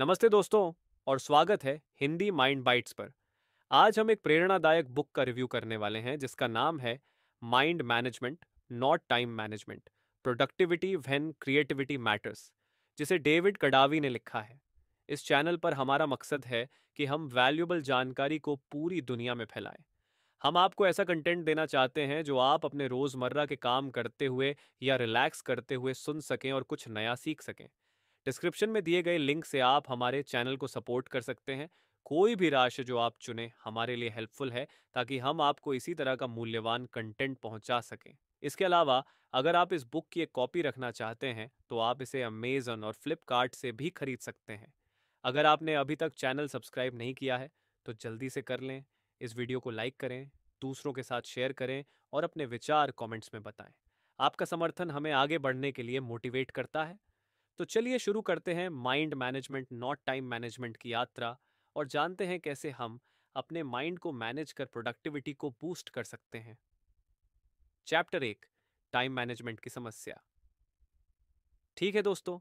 नमस्ते दोस्तों और स्वागत है हिंदी माइंड बाइट्स पर आज हम एक प्रेरणादायक बुक का रिव्यू करने वाले हैं जिसका नाम है mind management not time management productivity when creativity matters जिसे डेविड कडावी ने लिखा है इस चैनल पर हमारा मकसद है कि हम वैल्यूबल जानकारी को पूरी दुनिया में फैलाएं हम आपको ऐसा कंटेंट देना चाहते हैं जो आप अपने रोज़मर्रा के काम करते हुए या रिलैक्स करते हुए सुन सकें और कुछ नया सीख सकें डिस्क्रिप्शन में दिए गए लिंक से आप हमारे चैनल को सपोर्ट कर सकते हैं कोई भी राशि जो आप चुने हमारे लिए हेल्पफुल है ताकि हम आपको इसी तरह का मूल्यवान कंटेंट पहुंचा सकें इसके अलावा अगर आप इस बुक की एक कॉपी रखना चाहते हैं तो आप इसे अमेजन और फ्लिपकार्ट से भी खरीद सकते हैं अगर आपने अभी तक चैनल सब्सक्राइब नहीं किया है तो जल्दी से कर लें इस वीडियो को लाइक करें दूसरों के साथ शेयर करें और अपने विचार कमेंट्स में बताएं आपका समर्थन हमें आगे बढ़ने के लिए मोटिवेट करता है तो चलिए शुरू करते हैं mind management not time management की यात्रा और जानते हैं कैसे हम अपने माइंड को मैनेज कर प्रोडक्टिविटी को बूस्ट कर सकते हैं चैप्टर एक टाइम मैनेजमेंट की समस्या ठीक है दोस्तों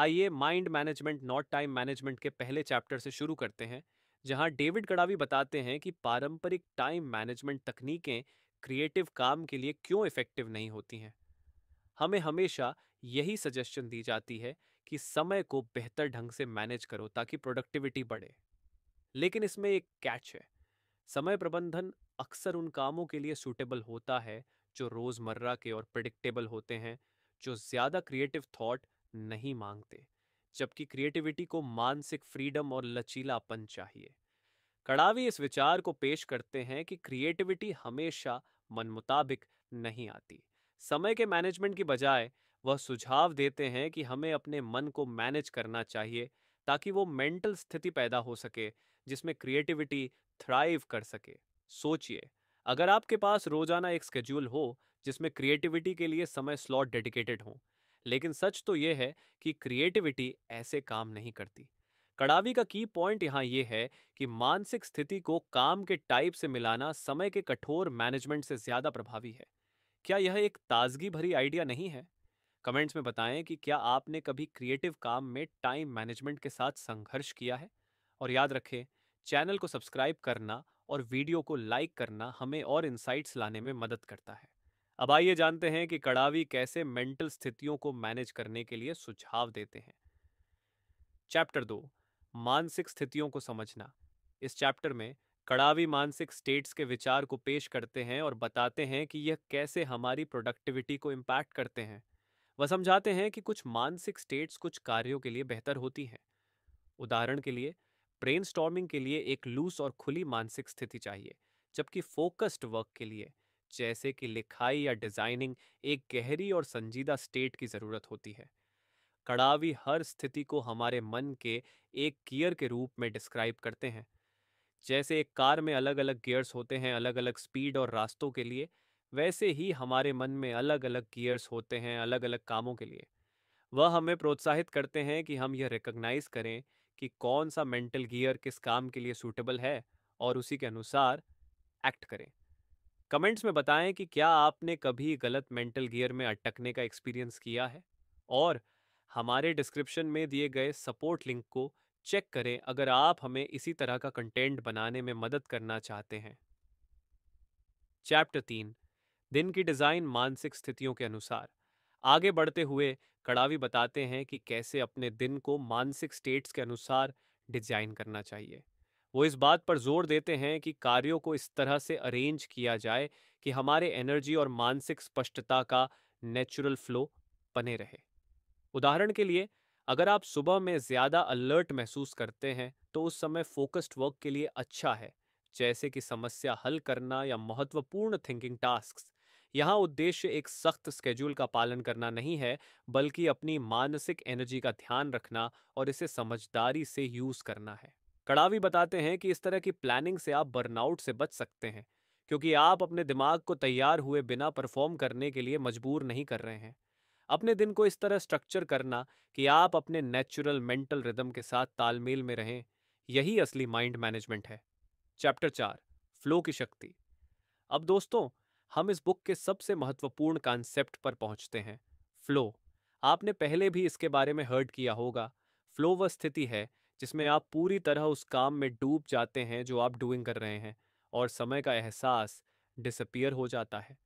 आइए mind management not time management के पहले चैप्टर से शुरू करते हैं जहां डेविड कड़ावी बताते हैं कि पारंपरिक टाइम मैनेजमेंट तकनीकें क्रिएटिव काम के लिए क्यों इफेक्टिव नहीं होती हैं हमें हमेशा यही सजेशन दी जाती है कि समय को बेहतर ढंग से मैनेज करो ताकि प्रोडक्टिविटी बढ़े लेकिन इसमें एक कैच है समय प्रबंधन अक्सर उन कामों के लिए सूटेबल होता है जो रोज़मर्रा के और प्रडिक्टेबल होते हैं जो ज़्यादा क्रिएटिव थॉट नहीं मांगते जबकि क्रिएटिविटी को मानसिक फ्रीडम और लचीलापन चाहिए कड़ावी इस विचार को पेश करते हैं कि क्रिएटिविटी हमेशा मनमुताबिक नहीं आती समय के मैनेजमेंट की बजाय वह सुझाव देते हैं कि हमें अपने मन को मैनेज करना चाहिए ताकि वो मेंटल स्थिति पैदा हो सके जिसमें क्रिएटिविटी थ्राइव कर सके सोचिए अगर आपके पास रोजाना एक स्केड्यूल हो जिसमें क्रिएटिविटी के लिए समय स्लॉट डेडिकेटेड हो लेकिन सच तो यह है कि क्रिएटिविटी ऐसे काम नहीं करती कड़ावी का की पॉइंट यहाँ ये है कि मानसिक स्थिति को काम के टाइप से मिलाना समय के कठोर मैनेजमेंट से ज्यादा प्रभावी है क्या यह एक ताजगी भरी आइडिया नहीं है कमेंट्स में बताएं कि क्या आपने कभी क्रिएटिव काम में टाइम मैनेजमेंट के साथ संघर्ष किया है और याद रखें चैनल को सब्सक्राइब करना और वीडियो को लाइक करना हमें और इनसाइट्स लाने में मदद करता है अब आइए जानते हैं कि कड़ावी कैसे मेंटल स्थितियों को मैनेज करने के लिए सुझाव देते हैं चैप्टर दो मानसिक स्थितियों को समझना इस चैप्टर में कड़ावी मानसिक स्टेट्स के विचार को पेश करते हैं और बताते हैं कि यह कैसे हमारी प्रोडक्टिविटी को इम्पैक्ट करते हैं वह समझाते हैं कि कुछ मानसिक स्टेट्स कुछ कार्यों के लिए बेहतर होती हैं उदाहरण के लिए ब्रेन के लिए एक लूस और खुली मानसिक स्थिति चाहिए जबकि फोकस्ड वर्क के लिए जैसे कि लिखाई या डिजाइनिंग एक गहरी और संजीदा स्टेट की ज़रूरत होती है कड़ावी हर स्थिति को हमारे मन के एक गियर के रूप में डिस्क्राइब करते हैं जैसे एक कार में अलग अलग गियर्स होते हैं अलग अलग स्पीड और रास्तों के लिए वैसे ही हमारे मन में अलग अलग गियर्स होते हैं अलग अलग कामों के लिए वह हमें प्रोत्साहित करते हैं कि हम यह रिकग्नाइज करें कि कौन सा मेंटल गियर किस काम के लिए सूटेबल है और उसी के अनुसार एक्ट करें कमेंट्स में बताएं कि क्या आपने कभी गलत मेंटल गियर में अटकने का एक्सपीरियंस किया है और हमारे डिस्क्रिप्शन में दिए गए सपोर्ट लिंक को चेक करें अगर आप हमें इसी तरह का कंटेंट बनाने में मदद करना चाहते हैं चैप्टर तीन दिन की डिज़ाइन मानसिक स्थितियों के अनुसार आगे बढ़ते हुए कड़ावी बताते हैं कि कैसे अपने दिन को मानसिक स्टेट्स के अनुसार डिजाइन करना चाहिए वो इस बात पर जोर देते हैं कि कार्यों को इस तरह से अरेंज किया जाए कि हमारे एनर्जी और मानसिक स्पष्टता का नेचुरल फ्लो बने रहे उदाहरण के लिए अगर आप सुबह में ज़्यादा अलर्ट महसूस करते हैं तो उस समय फोकस्ड वर्क के लिए अच्छा है जैसे कि समस्या हल करना या महत्वपूर्ण थिंकिंग टास्क यहाँ उद्देश्य एक सख्त स्केड्यूल का पालन करना नहीं है बल्कि अपनी मानसिक एनर्जी का ध्यान रखना और इसे समझदारी से यूज करना है कड़ावी बताते हैं कि इस तरह की प्लानिंग से आप बर्नआउट से बच सकते हैं क्योंकि आप अपने दिमाग को तैयार हुए बिना परफॉर्म करने के लिए मजबूर नहीं कर रहे हैं अपने दिन को इस तरह स्ट्रक्चर करना कि आप अपने नेचुरल मेंटल रिदम के साथ तालमेल में रहें यही असली माइंड मैनेजमेंट है चैप्टर चार फ्लो की शक्ति अब दोस्तों हम इस बुक के सबसे महत्वपूर्ण कॉन्सेप्ट पर पहुंचते हैं फ्लो आपने पहले भी इसके बारे में हर्ड किया होगा फ्लो वह स्थिति है जिसमें आप पूरी तरह उस काम में डूब जाते हैं जो आप डूइंग कर रहे हैं और समय का एहसास डिसअपियर हो जाता है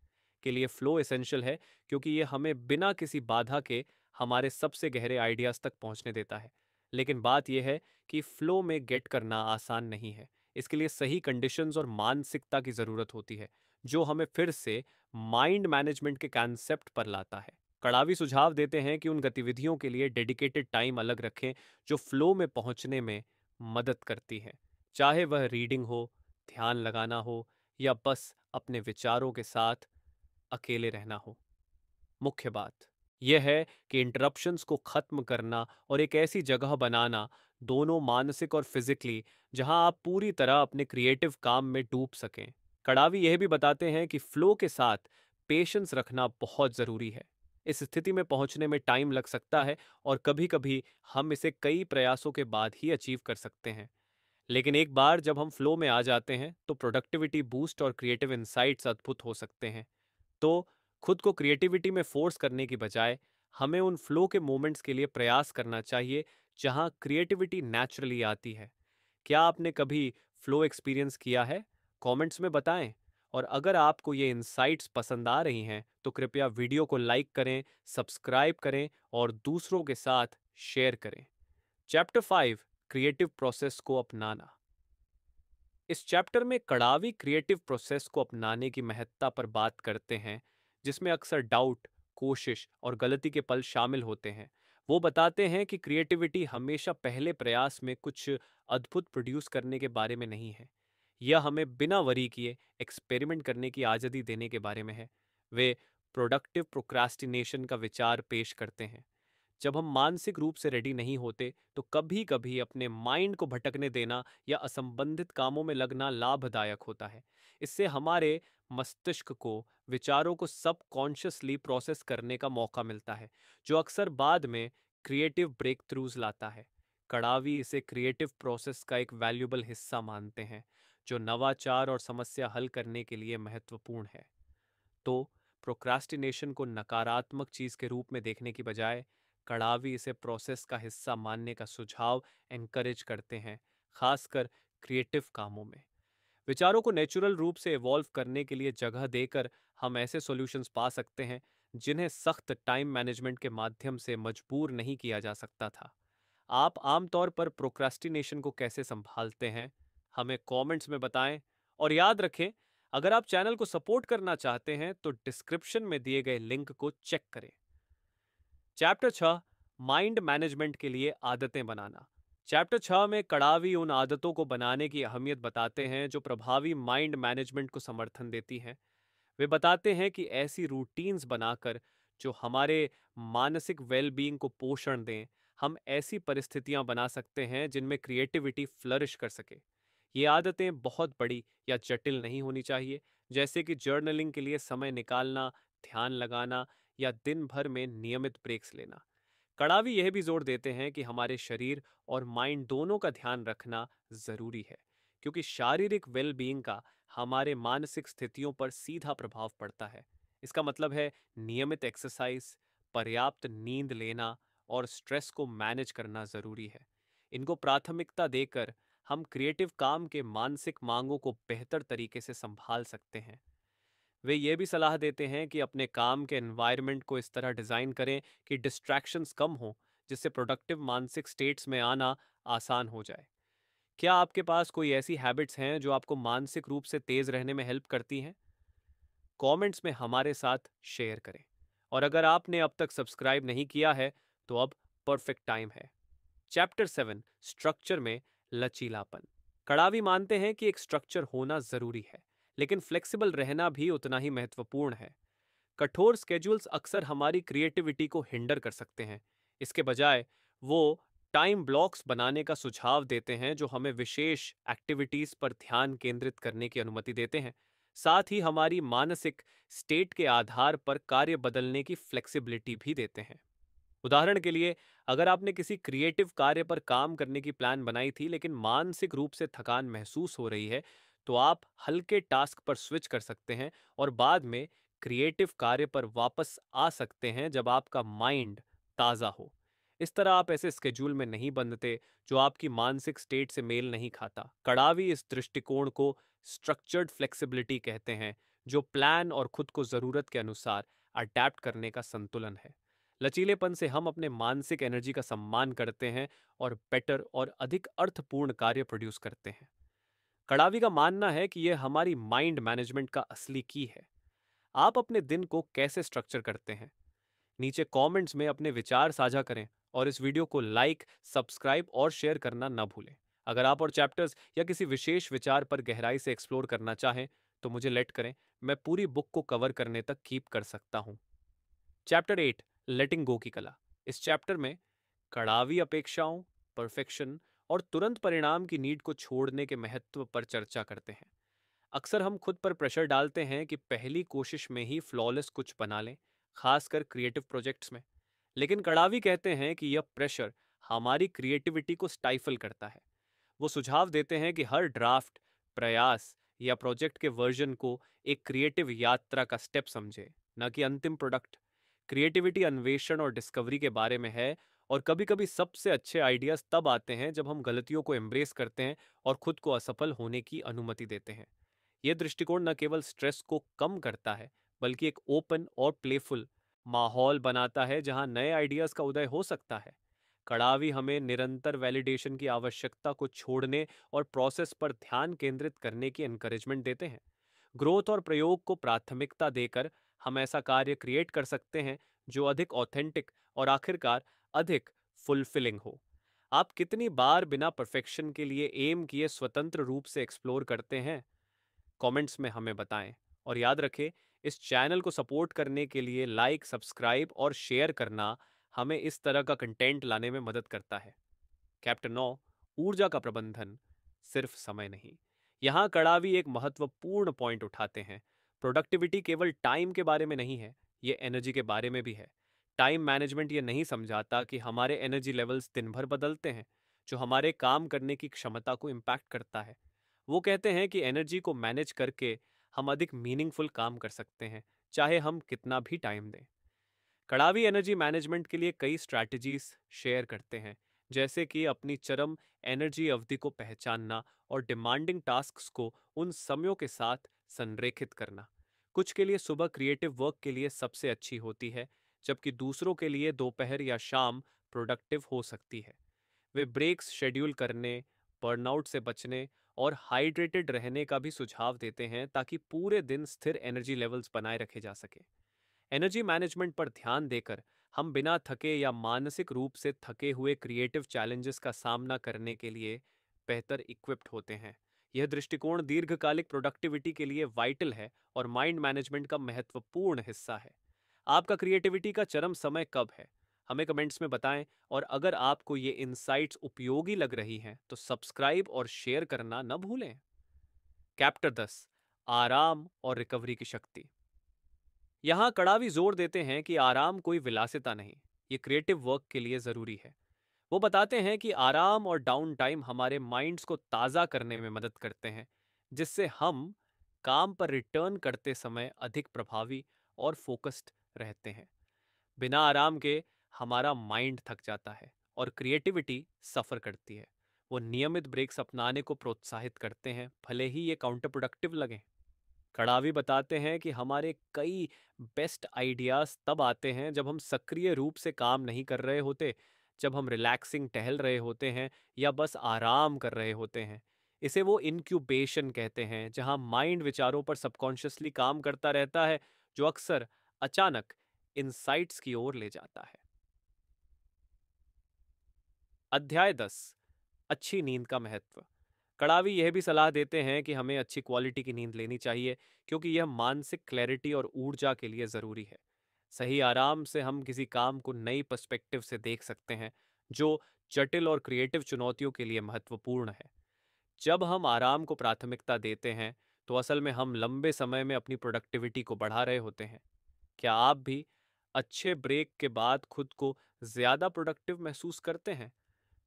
के लिए फ्लो एसेंशियल है क्योंकि ये हमें बिना किसी बाधा के हमारे सबसे गहरे आइडियाज़ तक पहुंचने देता है लेकिन बात यह है कि फ्लो में गेट करना आसान नहीं है इसके लिए सही कंडीशंस और मानसिकता की ज़रूरत होती है जो हमें फिर से माइंड मैनेजमेंट के कॉन्सेप्ट पर लाता है कड़ावी सुझाव देते हैं कि उन गतिविधियों के लिए डेडिकेटेड टाइम अलग रखें जो फ्लो में पहुंचने में मदद करती हैं चाहे वह रीडिंग हो ध्यान लगाना हो या बस अपने विचारों के साथ अकेले रहना हो मुख्य बात यह है कि इंटरप्शंस को खत्म करना और एक ऐसी जगह बनाना दोनों मानसिक और फिजिकली जहां आप पूरी तरह अपने क्रिएटिव काम में डूब सकें कड़ावी यह भी बताते हैं कि फ्लो के साथ पेशेंस रखना बहुत ज़रूरी है इस स्थिति में पहुंचने में टाइम लग सकता है और कभी कभी हम इसे कई प्रयासों के बाद ही अचीव कर सकते हैं लेकिन एक बार जब हम फ्लो में आ जाते हैं तो प्रोडक्टिविटी बूस्ट और क्रिएटिव इंसाइट्स अद्भुत हो सकते हैं तो खुद को क्रिएटिविटी में फोर्स करने की बजाय हमें उन फ्लो के मोमेंट्स के लिए प्रयास करना चाहिए जहां क्रिएटिविटी नेचुरली आती है क्या आपने कभी फ्लो एक्सपीरियंस किया है कमेंट्स में बताएं और अगर आपको ये इंसाइट्स पसंद आ रही हैं तो कृपया वीडियो को लाइक करें सब्सक्राइब करें और दूसरों के साथ शेयर करें चैप्टर फाइव क्रिएटिव प्रोसेस को अपनाना इस चैप्टर में कड़ावी क्रिएटिव प्रोसेस को अपनाने की महत्ता पर बात करते हैं जिसमें अक्सर डाउट कोशिश और गलती के पल शामिल होते हैं वो बताते हैं कि क्रिएटिविटी हमेशा पहले प्रयास में कुछ अद्भुत प्रोड्यूस करने के बारे में नहीं है यह हमें बिना वरी किए एक्सपेरिमेंट करने की आज़ादी देने के बारे में है वे प्रोडक्टिव प्रोक्रास्टिनेशन का विचार पेश करते हैं जब हम मानसिक रूप से रेडी नहीं होते तो कभी कभी अपने माइंड को भटकने देना या असंबंधित कामों में लगना लाभदायक होता है इससे हमारे मस्तिष्क को विचारों को सब कॉन्शियसली प्रोसेस करने का मौका मिलता है जो अक्सर बाद में क्रिएटिव ब्रेक थ्रूज लाता है कड़ावी इसे क्रिएटिव प्रोसेस का एक वैल्यूबल हिस्सा मानते हैं जो नवाचार और समस्या हल करने के लिए महत्वपूर्ण है तो प्रोक्रास्टिनेशन को नकारात्मक चीज के रूप में देखने की बजाय कड़ावी इसे प्रोसेस का हिस्सा मानने का सुझाव एनकरेज करते हैं खासकर क्रिएटिव कामों में विचारों को नेचुरल रूप से इवॉल्व करने के लिए जगह देकर हम ऐसे सॉल्यूशंस पा सकते हैं जिन्हें सख्त टाइम मैनेजमेंट के माध्यम से मजबूर नहीं किया जा सकता था आप आमतौर पर प्रोक्रास्टिनेशन को कैसे संभालते हैं हमें कमेंट्स में बताएं और याद रखें अगर आप चैनल को सपोर्ट करना चाहते हैं तो डिस्क्रिप्शन में दिए गए लिंक को चेक करें चैप्टर छह माइंड मैनेजमेंट के लिए आदतें बनाना चैप्टर छह में कड़ावी उन आदतों को बनाने की अहमियत बताते हैं जो प्रभावी माइंड मैनेजमेंट को समर्थन देती हैं वे बताते हैं कि ऐसी रूटीन्स बनाकर जो हमारे मानसिक वेलबींग को पोषण दें हम ऐसी परिस्थितियां बना सकते हैं जिनमें क्रिएटिविटी फ्लरिश कर सके ये आदतें बहुत बड़ी या जटिल नहीं होनी चाहिए जैसे कि जर्नलिंग के लिए समय निकालना ध्यान लगाना या दिन भर में नियमित ब्रेक्स लेना कड़ावी यह भी जोर देते हैं कि हमारे शरीर और माइंड दोनों का ध्यान रखना जरूरी है क्योंकि शारीरिक वेलबींग का हमारे मानसिक स्थितियों पर सीधा प्रभाव पड़ता है इसका मतलब है नियमित एक्सरसाइज पर्याप्त नींद लेना और स्ट्रेस को मैनेज करना ज़रूरी है इनको प्राथमिकता देकर हम क्रिएटिव काम के मानसिक मांगों को बेहतर तरीके से संभाल सकते हैं वे ये भी सलाह देते हैं कि अपने काम के एनवायरनमेंट को इस तरह डिज़ाइन करें कि डिस्ट्रैक्शंस कम हों जिससे प्रोडक्टिव मानसिक स्टेट्स में आना आसान हो जाए क्या आपके पास कोई ऐसी हैबिट्स हैं जो आपको मानसिक रूप से तेज़ रहने में हेल्प करती हैं कमेंट्स में हमारे साथ शेयर करें और अगर आपने अब तक सब्सक्राइब नहीं किया है तो अब परफेक्ट टाइम है चैप्टर सेवन स्ट्रक्चर में लचीलापन कड़ावी मानते हैं कि एक स्ट्रक्चर होना ज़रूरी है लेकिन फ्लेक्सिबल रहना भी उतना ही महत्वपूर्ण है कठोर स्केड्यूल्स अक्सर हमारी क्रिएटिविटी को हिंडर कर सकते हैं इसके बजाय वो टाइम ब्लॉक्स बनाने का सुझाव देते हैं जो हमें विशेष एक्टिविटीज़ पर ध्यान केंद्रित करने की अनुमति देते हैं साथ ही हमारी मानसिक स्टेट के आधार पर कार्य बदलने की फ्लेक्सिबिलिटी भी देते हैं उदाहरण के लिए अगर आपने किसी क्रिएटिव कार्य पर काम करने की प्लान बनाई थी लेकिन मानसिक रूप से थकान महसूस हो रही है तो आप हल्के टास्क पर स्विच कर सकते हैं और बाद में क्रिएटिव कार्य पर वापस आ सकते हैं जब आपका माइंड ताज़ा हो इस तरह आप ऐसे स्केड्यूल में नहीं बंधते जो आपकी मानसिक स्टेट से मेल नहीं खाता कड़ावी इस दृष्टिकोण को स्ट्रक्चर्ड फ्लेक्सिबिलिटी कहते हैं जो प्लान और खुद को ज़रूरत के अनुसार अडेप्ट करने का संतुलन है लचीलेपन से हम अपने मानसिक एनर्जी का सम्मान करते हैं और बेटर और अधिक अर्थपूर्ण कार्य प्रोड्यूस करते हैं कड़ावी का मानना है कि यह हमारी माइंड मैनेजमेंट का असली की है आप अपने दिन को कैसे स्ट्रक्चर करते हैं नीचे कमेंट्स में अपने विचार साझा करें और इस वीडियो को लाइक सब्सक्राइब और शेयर करना ना भूलें अगर आप और चैप्टर्स या किसी विशेष विचार पर गहराई से एक्सप्लोर करना चाहें तो मुझे लेट करें मैं पूरी बुक को कवर करने तक कीप कर सकता हूं चैप्टर एट लेटिंग गो की कला इस चैप्टर में कड़ावी अपेक्षाओं परफेक्शन और तुरंत परिणाम की नीड को छोड़ने के महत्व पर चर्चा करते हैं अक्सर हम खुद पर प्रेशर डालते हैं कि पहली कोशिश में ही फ्लॉलेस कुछ बना लें खासकर क्रिएटिव प्रोजेक्ट्स में लेकिन कड़ावी कहते हैं कि यह प्रेशर हमारी क्रिएटिविटी को स्टाइफल करता है वो सुझाव देते हैं कि हर ड्राफ्ट प्रयास या प्रोजेक्ट के वर्जन को एक क्रिएटिव यात्रा का स्टेप समझे न कि अंतिम प्रोडक्ट क्रिएटिविटी अन्वेषण और डिस्कवरी के बारे में है और कभी कभी सबसे अच्छे आइडियाज तब आते हैं जब हम गलतियों को एम्ब्रेस करते हैं और खुद को असफल होने की अनुमति देते हैं यह दृष्टिकोण न केवल स्ट्रेस को कम करता है बल्कि एक ओपन और प्लेफुल माहौल बनाता है जहां नए आइडियाज का उदय हो सकता है कड़ावी हमें निरंतर वैलिडेशन की आवश्यकता को छोड़ने और प्रोसेस पर ध्यान केंद्रित करने की एनकरेजमेंट देते हैं ग्रोथ और प्रयोग को प्राथमिकता देकर हम ऐसा कार्य क्रिएट कर सकते हैं जो अधिक ऑथेंटिक और आखिरकार अधिक फुलफिलिंग हो आप कितनी बार बिना परफेक्शन के लिए एम किए स्वतंत्र रूप से एक्सप्लोर करते हैं कमेंट्स में हमें बताएं और याद रखें इस चैनल को सपोर्ट करने के लिए लाइक सब्सक्राइब और शेयर करना हमें इस तरह का कंटेंट लाने में मदद करता है कैप्टन नौ ऊर्जा का प्रबंधन सिर्फ समय नहीं यहाँ कड़ावी एक महत्वपूर्ण पॉइंट उठाते हैं प्रोडक्टिविटी केवल टाइम के बारे में नहीं है ये एनर्जी के बारे में भी है टाइम मैनेजमेंट ये नहीं समझाता कि हमारे एनर्जी लेवल्स दिन भर बदलते हैं जो हमारे काम करने की क्षमता को इम्पैक्ट करता है वो कहते हैं कि एनर्जी को मैनेज करके हम अधिक मीनिंगफुल काम कर सकते हैं चाहे हम कितना भी टाइम दें कड़ावी एनर्जी मैनेजमेंट के लिए कई स्ट्रैटेजीज शेयर करते हैं जैसे कि अपनी चरम एनर्जी अवधि को पहचानना और डिमांडिंग टास्क को उन समयों के साथ संरेखित करना कुछ के लिए सुबह क्रिएटिव वर्क के लिए सबसे अच्छी होती है जबकि दूसरों के लिए दोपहर या शाम प्रोडक्टिव हो सकती है वे ब्रेक्स शेड्यूल करने बर्नआउट से बचने और हाइड्रेटेड रहने का भी सुझाव देते हैं ताकि पूरे दिन स्थिर एनर्जी लेवल्स बनाए रखे जा सके एनर्जी मैनेजमेंट पर ध्यान देकर हम बिना थके या मानसिक रूप से थके हुए क्रिएटिव चैलेंजेस का सामना करने के लिए बेहतर इक्विप्ड होते हैं यह दृष्टिकोण दीर्घकालिक प्रोडक्टिविटी के लिए वाइटल है और माइंड मैनेजमेंट का महत्वपूर्ण हिस्सा है आपका क्रिएटिविटी का चरम समय कब है हमें कमेंट्स में बताएं और अगर आपको ये इनसाइट्स उपयोगी लग रही हैं तो सब्सक्राइब और शेयर करना न भूलें कैप्टर दस आराम और रिकवरी की शक्ति कड़ा कड़ावी जोर देते हैं कि आराम कोई विलासिता नहीं ये क्रिएटिव वर्क के लिए ज़रूरी है वो बताते हैं कि आराम और डाउन टाइम हमारे माइंड्स को ताज़ा करने में मदद करते हैं जिससे हम काम पर रिटर्न करते समय अधिक प्रभावी और फोकस्ड रहते हैं बिना आराम के हमारा माइंड थक जाता है और क्रिएटिविटी सफ़र करती है वो नियमित ब्रेक्स अपनाने को प्रोत्साहित करते हैं भले ही ये काउंटर प्रोडक्टिव लगे कड़ावी बताते हैं कि हमारे कई बेस्ट आइडियाज़ तब आते हैं जब हम सक्रिय रूप से काम नहीं कर रहे होते जब हम रिलैक्सिंग टहल रहे होते हैं या बस आराम कर रहे होते हैं इसे वो इनक्यूबेशन कहते हैं जहां माइंड विचारों पर सबकॉन्शियसली काम करता रहता है जो अक्सर अचानक इनसाइट्स की ओर ले जाता है अध्याय दस अच्छी नींद का महत्व कड़ावी यह भी सलाह देते हैं कि हमें अच्छी क्वालिटी की नींद लेनी चाहिए क्योंकि यह मानसिक क्लैरिटी और ऊर्जा के लिए ज़रूरी है सही आराम से हम किसी काम को नई पर्सपेक्टिव से देख सकते हैं जो जटिल और क्रिएटिव चुनौतियों के लिए महत्वपूर्ण है जब हम आराम को प्राथमिकता देते हैं तो असल में हम लंबे समय में अपनी प्रोडक्टिविटी को बढ़ा रहे होते हैं क्या आप भी अच्छे ब्रेक के बाद खुद को ज़्यादा प्रोडक्टिव महसूस करते हैं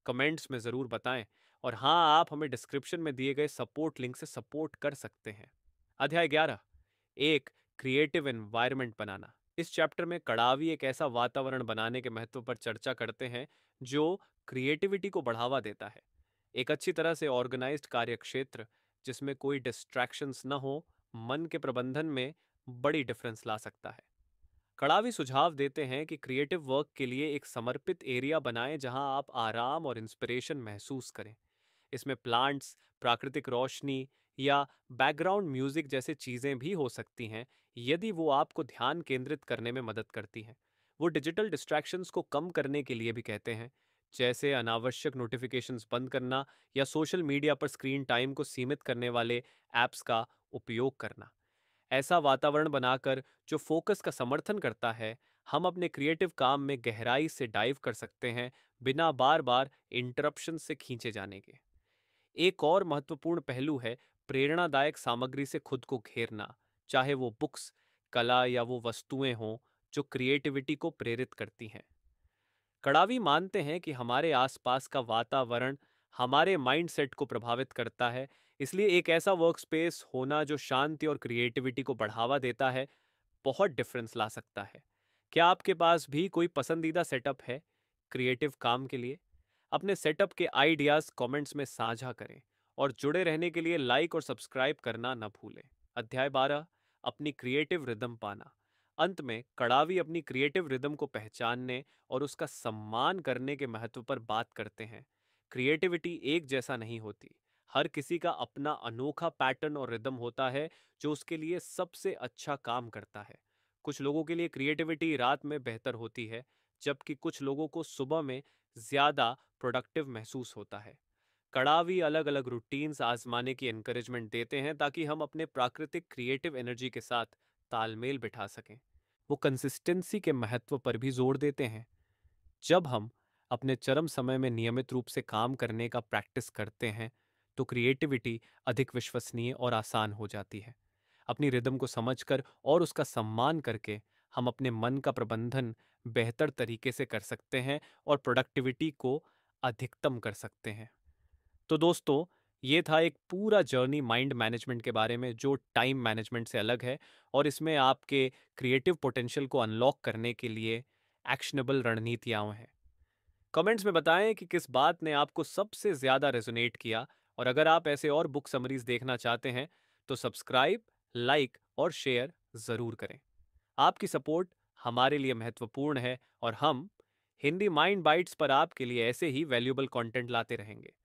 कमेंट्स में ज़रूर बताएं और हाँ आप हमें डिस्क्रिप्शन में दिए गए सपोर्ट लिंक से सपोर्ट कर सकते हैं अध्याय ग्यारह एक क्रिएटिव एनवायरनमेंट बनाना इस चैप्टर में कड़ावी एक ऐसा वातावरण बनाने के महत्व पर चर्चा करते हैं जो क्रिएटिविटी को बढ़ावा देता है एक अच्छी तरह से कार्य कार्यक्षेत्र जिसमें कोई डिस्ट्रैक्शंस न हो मन के प्रबंधन में बड़ी डिफरेंस ला सकता है कड़ावी सुझाव देते हैं कि क्रिएटिव वर्क के लिए एक समर्पित एरिया बनाएं जहां आप आराम और इंस्पिरेशन महसूस करें इसमें प्लांट्स प्राकृतिक रोशनी या बैकग्राउंड म्यूजिक जैसे चीज़ें भी हो सकती हैं यदि वो आपको ध्यान केंद्रित करने में मदद करती हैं वो डिजिटल डिस्ट्रैक्शंस को कम करने के लिए भी कहते हैं जैसे अनावश्यक नोटिफिकेशंस बंद करना या सोशल मीडिया पर स्क्रीन टाइम को सीमित करने वाले ऐप्स का उपयोग करना ऐसा वातावरण बनाकर जो फोकस का समर्थन करता है हम अपने क्रिएटिव काम में गहराई से डाइव कर सकते हैं बिना बार बार इंटरप्शन से खींचे जाने के एक और महत्वपूर्ण पहलू है प्रेरणादायक सामग्री से खुद को घेरना चाहे वो बुक्स कला या वो वस्तुएं हों जो क्रिएटिविटी को प्रेरित करती हैं कड़ावी मानते हैं कि हमारे आसपास का वातावरण हमारे माइंडसेट को प्रभावित करता है इसलिए एक ऐसा वर्क स्पेस होना जो शांति और क्रिएटिविटी को बढ़ावा देता है बहुत डिफरेंस ला सकता है क्या आपके पास भी कोई पसंदीदा सेटअप है क्रिएटिव काम के लिए अपने सेटअप के आइडियाज़ कमेंट्स में साझा करें और जुड़े रहने के लिए लाइक और सब्सक्राइब करना न भूलें अध्याय बारह अपनी क्रिएटिव रिदम पाना अंत में कड़ावी अपनी क्रिएटिव रिदम को पहचानने और उसका सम्मान करने के महत्व पर बात करते हैं क्रिएटिविटी एक जैसा नहीं होती हर किसी का अपना अनोखा पैटर्न और रिदम होता है जो उसके लिए सबसे अच्छा काम करता है कुछ लोगों के लिए क्रिएटिविटी रात में बेहतर होती है जबकि कुछ लोगों को सुबह में ज़्यादा प्रोडक्टिव महसूस होता है कड़ावी अलग अलग रूटीन्स आजमाने की इनक्रेजमेंट देते हैं ताकि हम अपने प्राकृतिक क्रिएटिव एनर्जी के साथ तालमेल बिठा सकें वो कंसिस्टेंसी के महत्व पर भी जोर देते हैं जब हम अपने चरम समय में नियमित रूप से काम करने का प्रैक्टिस करते हैं तो क्रिएटिविटी अधिक विश्वसनीय और आसान हो जाती है अपनी रिदम को समझकर और उसका सम्मान करके हम अपने मन का प्रबंधन बेहतर तरीके से कर सकते हैं और प्रोडक्टिविटी को अधिकतम कर सकते हैं तो दोस्तों ये था एक पूरा जर्नी माइंड मैनेजमेंट के बारे में जो टाइम मैनेजमेंट से अलग है और इसमें आपके क्रिएटिव पोटेंशियल को अनलॉक करने के लिए एक्शनेबल रणनीतियाँ हैं कमेंट्स में बताएं कि किस बात ने आपको सबसे ज़्यादा रेजोनेट किया और अगर आप ऐसे और बुक समरीज देखना चाहते हैं तो सब्सक्राइब लाइक और शेयर ज़रूर करें आपकी सपोर्ट हमारे लिए महत्वपूर्ण है और हम हिंदी माइंड बाइट्स पर आपके लिए ऐसे ही वैल्यूबल कंटेंट लाते रहेंगे